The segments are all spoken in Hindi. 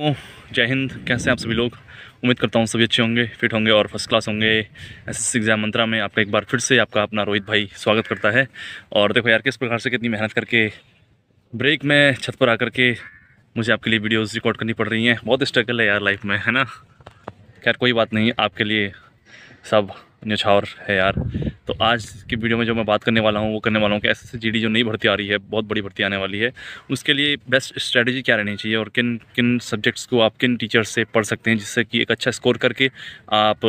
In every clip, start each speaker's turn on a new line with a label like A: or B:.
A: जय हिंद कैसे हैं आप सभी लोग उम्मीद करता हूँ सभी अच्छे होंगे फिट होंगे और फर्स्ट क्लास होंगे एस एग्ज़ाम मंत्रा में आपका एक बार फिर से आपका अपना रोहित भाई स्वागत करता है और देखो यार किस प्रकार से कितनी मेहनत करके ब्रेक में छत पर आकर के मुझे आपके लिए वीडियोज़ रिकॉर्ड करनी पड़ रही हैं बहुत स्ट्रगल है यार लाइफ में है ना खैर कोई बात नहीं आपके लिए सब न्यौछावर है यार तो आज की वीडियो में जो मैं बात करने वाला हूँ वो करने वाला हूँ कि एस एस जो नई भर्ती आ रही है बहुत बड़ी भर्ती आने वाली है उसके लिए बेस्ट स्ट्रैटेजी क्या रहनी चाहिए और किन किन सब्जेक्ट्स को आप किन टीचर से पढ़ सकते हैं जिससे कि एक अच्छा स्कोर करके आप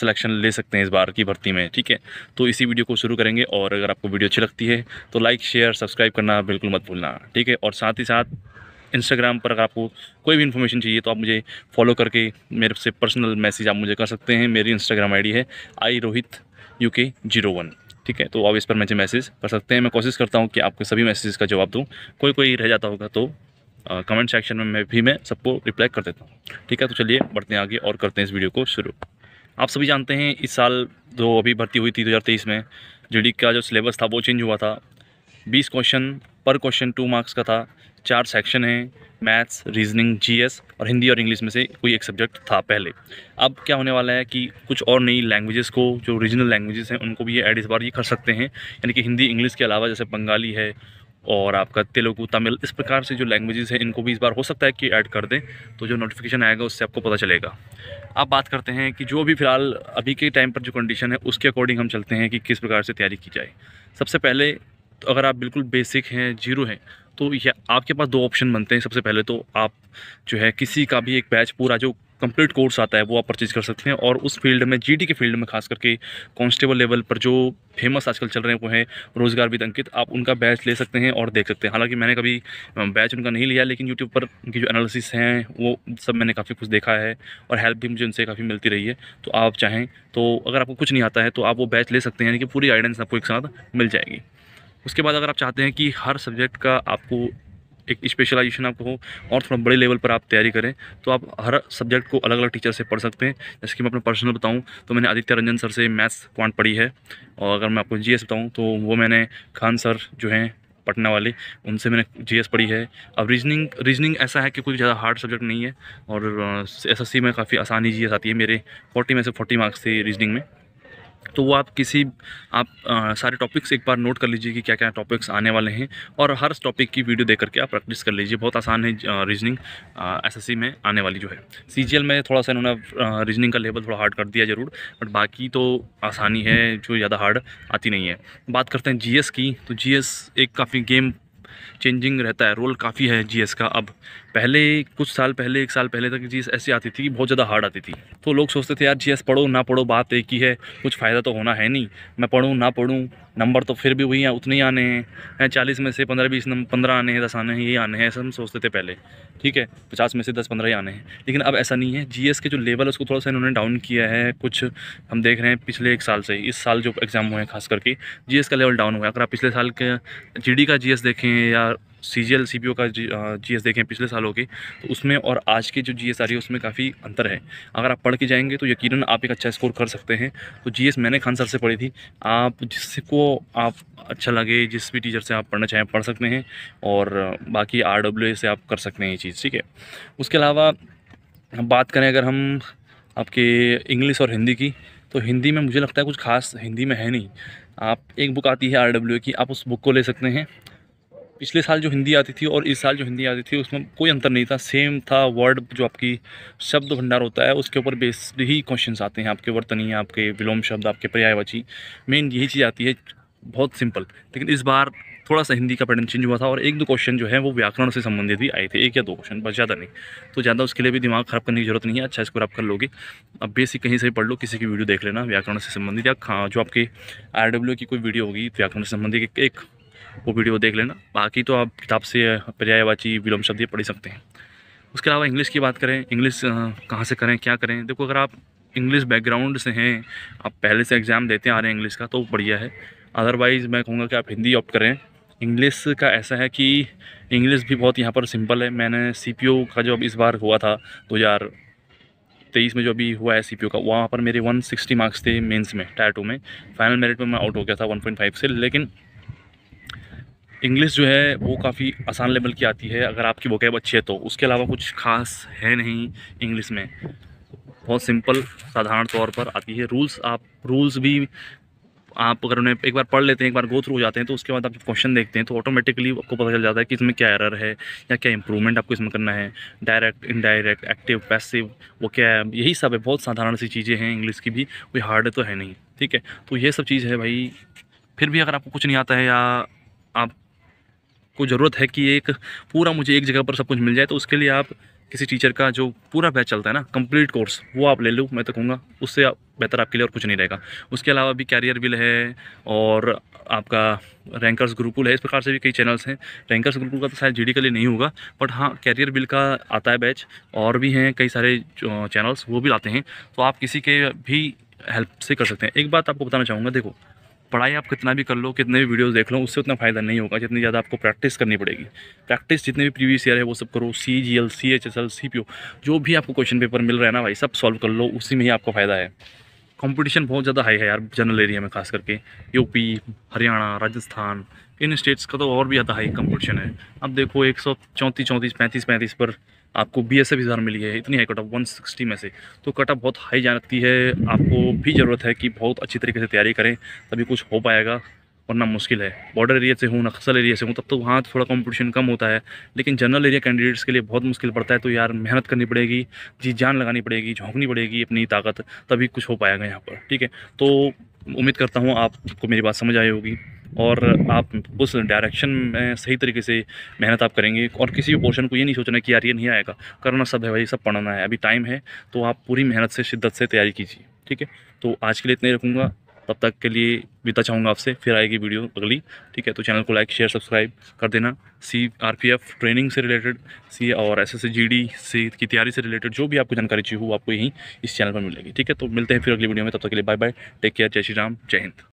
A: सिलेक्शन ले सकते हैं इस बार की भर्ती में ठीक है तो इसी वीडियो को शुरू करेंगे और अगर आपको वीडियो अच्छी लगती है तो लाइक शेयर सब्सक्राइब करना बिल्कुल मत भूलना ठीक है और साथ ही साथ इंस्टाग्राम पर अगर आपको कोई भी इन्फॉर्मेशन चाहिए तो आप मुझे फॉलो करके मेरे से पर्सनल मैसेज आप मुझे कर सकते हैं मेरी इंस्टाग्राम आईडी है I Rohit U K zero one ठीक है तो आप इस पर मुझे मैसेज कर सकते हैं मैं कोशिश करता हूँ कि आपके सभी मैसेज का जवाब दूँ कोई कोई रह जाता होगा तो कमेंट सेक्शन में मैं भी मैं सबको रिप्लाई कर देता हूँ ठीक है तो चलिए बढ़ते हैं आगे और करते हैं इस वीडियो को शुरू आप सभी जानते हैं इस साल जो अभी भर्ती हुई थी 2023 में जेडी का जो सिलेबस था वो चेंज हुआ था 20 क्वेश्चन पर क्वेश्चन टू मार्क्स का था चार सेक्शन हैं मैथ्स रीजनिंग जीएस और हिंदी और इंग्लिश में से कोई एक सब्जेक्ट था पहले अब क्या होने वाला है कि कुछ और नई लैंग्वेजेस को जो रीजनल लैंग्वेजेस हैं उनको भी ये एड इस बार ये कर सकते हैं यानी कि हिंदी इंग्लिश के अलावा जैसे बंगाली है और आपका तेलुगु तमिल इस प्रकार से जो लैंग्वेजेस हैं इनको भी इस बार हो सकता है कि ऐड कर दें तो जो नोटिफिकेशन आएगा उससे आपको पता चलेगा आप बात करते हैं कि जो भी फ़िलहाल अभी के टाइम पर जो कंडीशन है उसके अकॉर्डिंग हम चलते हैं कि किस प्रकार से तैयारी की जाए सबसे पहले तो अगर आप बिल्कुल बेसिक हैं जीरो हैं तो यह आपके पास दो ऑप्शन बनते हैं सबसे पहले तो आप जो है किसी का भी एक बैच पूरा जो कंप्लीट कोर्स आता है वो आप परचेज़ कर सकते हैं और उस फील्ड में जीडी के फील्ड में खास करके कांस्टेबल लेवल पर जो फेमस आजकल चल रहे हैं वो हैं रोज़गार विद अंकित आप उनका बैच ले सकते हैं और देख सकते हैं हालांकि मैंने कभी बैच उनका नहीं लिया लेकिन यूट्यूब पर उनकी जो एनालिसिस हैं वो सब मैंने काफ़ी कुछ देखा है और हेल्प भी मुझे उनसे काफ़ी मिलती रही है तो आप चाहें तो अगर आपको कुछ नहीं आता है तो आप वो बैच ले सकते हैं यानी कि पूरी गाइडेंस आपको एक साथ मिल जाएगी उसके बाद अगर आप चाहते हैं कि हर सब्जेक्ट का आपको एक स्पेशलाइजेशन आपको हो और थोड़ा बड़े लेवल पर आप तैयारी करें तो आप हर सब्जेक्ट को अलग अलग टीचर से पढ़ सकते हैं जैसे कि मैं अपना पर्सनल बताऊं तो मैंने आदित्य रंजन सर से मैथ्स क्वांट पढ़ी है और अगर मैं आपको जीएस बताऊं तो वो मैंने खान सर जो हैं पटना वाले उनसे मैंने एस पढ़ी है अब रीजनिंग रीजनिंग ऐसा है कि कोई ज़्यादा हार्ड सब्जेक्ट नहीं है और सी में काफ़ी आसानी एस आती है मेरे फोर्टी में से फोर्टी मार्क्स थे रीजनिंग में तो वो आप किसी आप आ, सारे टॉपिक्स एक बार नोट कर लीजिए कि क्या क्या टॉपिक्स आने वाले हैं और हर टॉपिक की वीडियो देख करके आप प्रैक्टिस कर लीजिए बहुत आसान है रीजनिंग एसएससी में आने वाली जो है सीजीएल में थोड़ा सा इन्होंने रीजनिंग का लेवल थोड़ा हार्ड कर दिया ज़रूर बट बाकी तो आसानी है जो ज़्यादा हार्ड आती नहीं है बात करते हैं जी की तो जी एक काफ़ी गेम चेंजिंग रहता है रोल काफ़ी है जीएस का अब पहले कुछ साल पहले एक साल पहले तक जीएस ऐसी आती थी कि बहुत ज़्यादा हार्ड आती थी तो लोग सोचते थे यार जीएस पढ़ो ना पढ़ो बात एक ही है कुछ फ़ायदा तो होना है नहीं मैं पढ़ूँ ना पढ़ूँ नंबर तो फिर भी वही हैं उतने ही आने हैं चालीस में से पंद्रह बीस नंबर पंद्रह आने हैं दस आने हैं ये आने हैं ऐसा हम सोचते थे पहले ठीक है पचास में से दस पंद्रह ही आने हैं लेकिन अब ऐसा नहीं है जी के जो लेवल है उसको थोड़ा सा इन्होंने डाउन किया है कुछ हम देख रहे हैं पिछले एक साल से इस साल जो एग्ज़ाम हुए हैं खास करके जी का लेवल डाउन हुआ अगर आप पिछले साल के जी का जी देखें या या सी जी एल सी पी ओ का जी एस देखें पिछले सालों के तो उसमें और आज के जो जी एस आ रही है उसमें काफ़ी अंतर है अगर आप पढ़ के जाएंगे तो यकीनन आप एक अच्छा स्कोर कर सकते हैं तो जी एस मैंने खान सर से पढ़ी थी आप जिसको आप अच्छा लगे जिस भी टीचर से आप पढ़ना चाहें पढ़ सकते हैं और बाकी आर डब्ल्यू ए से आप कर सकते हैं ये चीज़ ठीक है उसके अलावा बात करें अगर हम आपके इंग्लिश और हिंदी की तो हिंदी में मुझे लगता है कुछ खास हिंदी में है नहीं आप एक बुक आती है आर डब्ल्यू की आप उस बुक को ले सकते हैं पिछले साल जो हिंदी आती थी और इस साल जो हिंदी आती थी उसमें कोई अंतर नहीं था सेम था वर्ड जो आपकी शब्द भंडार होता है उसके ऊपर बेस्ड ही क्वेश्चन आते हैं आपके वर्तनीय आपके विलोम शब्द आपके पर्यायवाची मेन यही चीज़ आती है बहुत सिंपल लेकिन इस बार थोड़ा सा हिंदी का पैटर्न चेंज हुआ था और एक दो क्वेश्चन जो है वो व्याकरण से संबंधित भी आए थे एक या दो क्वेश्चन बस ज़्यादा नहीं तो ज़्यादा उसके लिए भी दिमाग ख़राब करने की जरूरत नहीं है अच्छा इसको आप कर लोगे अब बेसिक कहीं से भी पढ़ लो किसी की वीडियो देख लेना व्याकरण से संबंधित या जो आपके आर की कोई वीडियो होगी व्याकरण से संबंधित एक वो वीडियो देख लेना बाकी तो आप किताब से पर्यायवाची विलोम शब्द ये पढ़ सकते हैं उसके अलावा इंग्लिश की बात करें इंग्लिश कहाँ से करें क्या करें देखो अगर आप इंग्लिश बैकग्राउंड से हैं आप पहले से एग्ज़ाम देते आ रहे हैं इंग्लिश का तो बढ़िया है अदरवाइज़ मैं कहूँगा कि आप हिंदी ऑप्ट करें इंग्लिश का ऐसा है कि इंग्लिश भी बहुत यहाँ पर सिंपल है मैंने सी का जो अब इस बार हुआ था दो तेईस में जो अभी हुआ है सी का वहाँ पर मेरे 160 मार्क्स थे मेंस में टायर टू में फाइनल मेरिट में मैं आउट हो गया था 1.5 से लेकिन इंग्लिश जो है वो काफ़ी आसान लेवल की आती है अगर आपकी वोकैब अच्छी है तो उसके अलावा कुछ खास है नहीं इंग्लिश में बहुत सिंपल साधारण तौर पर आती है रूल्स आप रूल्स भी आप अगर उन्हें एक बार पढ़ लेते हैं एक बार गो थ्रू हो जाते हैं तो उसके बाद आप क्वेश्चन देखते हैं तो ऑटोमेटिकली आपको पता चल जाता है कि इसमें क्या एरर है या क्या इंप्रूवमेंट आपको इसमें करना है डायरेक्ट इनडायरेक्ट एक्टिव पैसिव वो क्या है यही सब है बहुत साधारण सी चीज़ें हैं इंग्लिश की भी कोई हार्ड तो है नहीं ठीक है तो ये सब चीज़ है भाई फिर भी अगर आपको कुछ नहीं आता है या आप को ज़रूरत है कि एक पूरा मुझे एक जगह पर सब कुछ मिल जाए तो उसके लिए आप किसी टीचर का जो पूरा बैच चलता है ना कंप्लीट कोर्स वो आप ले लो मैं तो कहूँगा उससे आप, बेहतर आपके लिए और कुछ नहीं रहेगा उसके अलावा भी कैरियर बिल है और आपका रैंकर्स ग्रुपुल है इस प्रकार से भी कई चैनल्स हैं रैंकर्स ग्रुपुल का तो शायद जी के लिए नहीं होगा बट हाँ कैरियर बिल का आता है बैच और भी हैं कई सारे चैनल्स वो भी लाते हैं तो आप किसी के भी हेल्प से कर सकते हैं एक बात आपको बताना चाहूँगा देखो पढ़ाई आप कितना भी कर लो कितने भी वीडियोस देख लो उससे उतना फ़ायदा नहीं होगा जितनी ज़्यादा आपको प्रैक्टिस करनी पड़ेगी प्रैक्टिस जितने भी प्रीवियस ईयर है वो सब करो C G L C H S L C P O जो भी आपको क्वेश्चन पेपर मिल रहा है ना भाई सब सॉल्व कर लो उसी में ही आपको फ़ायदा है कंपटीशन बहुत ज़्यादा हाई है यार जनरल एरिया में खास करके यूपी हरियाणा राजस्थान इन स्टेट्स का तो और भी ज़्यादा हाई कंपटीशन है अब देखो एक सौ चौंतीस चौंतीस पैंतीस पैंतीस पर आपको बी एस एफ हज़ार मिली है इतनी high cut off one sixty में से तो कट ऑफ बहुत हाई जाती है आपको भी ज़रूरत है कि बहुत अच्छी तरीके से तैयारी करें तभी कुछ हो पाएगा वरना मुश्किल है बॉर्डर एरिया से हूँ नक्सल एरिया से हूँ तब तो वहाँ थोड़ा कॉम्पिटिशन कम होता है लेकिन जनरल एरिया कैंडिडेट्स के लिए बहुत मुश्किल पड़ता है तो यार मेहनत करनी पड़ेगी जी जान लगानी पड़ेगी झोंकनी पड़ेगी अपनी ताकत तभी कुछ हो पाएगा यहाँ पर ठीक है तो उम्मीद करता हूँ आपको मेरी बात समझ आई होगी और आप उस डायरेक्शन में सही तरीके से मेहनत आप करेंगे और किसी भी पोर्शन को ये नहीं सोचना कि यार ये नहीं आएगा करना सब है भाई सब पढ़ना है अभी टाइम है तो आप पूरी मेहनत से शिद्दत से तैयारी कीजिए ठीक है तो आज के लिए इतना ही रखूँगा तब तक के लिए बिता चाहूँगा आपसे फिर आएगी वीडियो अगली ठीक है तो चैनल को लाइक शेयर सब्सक्राइब कर देना C R P F training से रिलेटेड सी और S S G D C की तैयारी से रिलेटेड जो भी आपको जानकारी चाहिए वो आपको यहीं इस चैनल पर मिलेगी ठीक है तो मिलते हैं फिर अगली वीडियो में तब तक के लिए बाय बाय टेक केयर जय श्री राम जय हिंद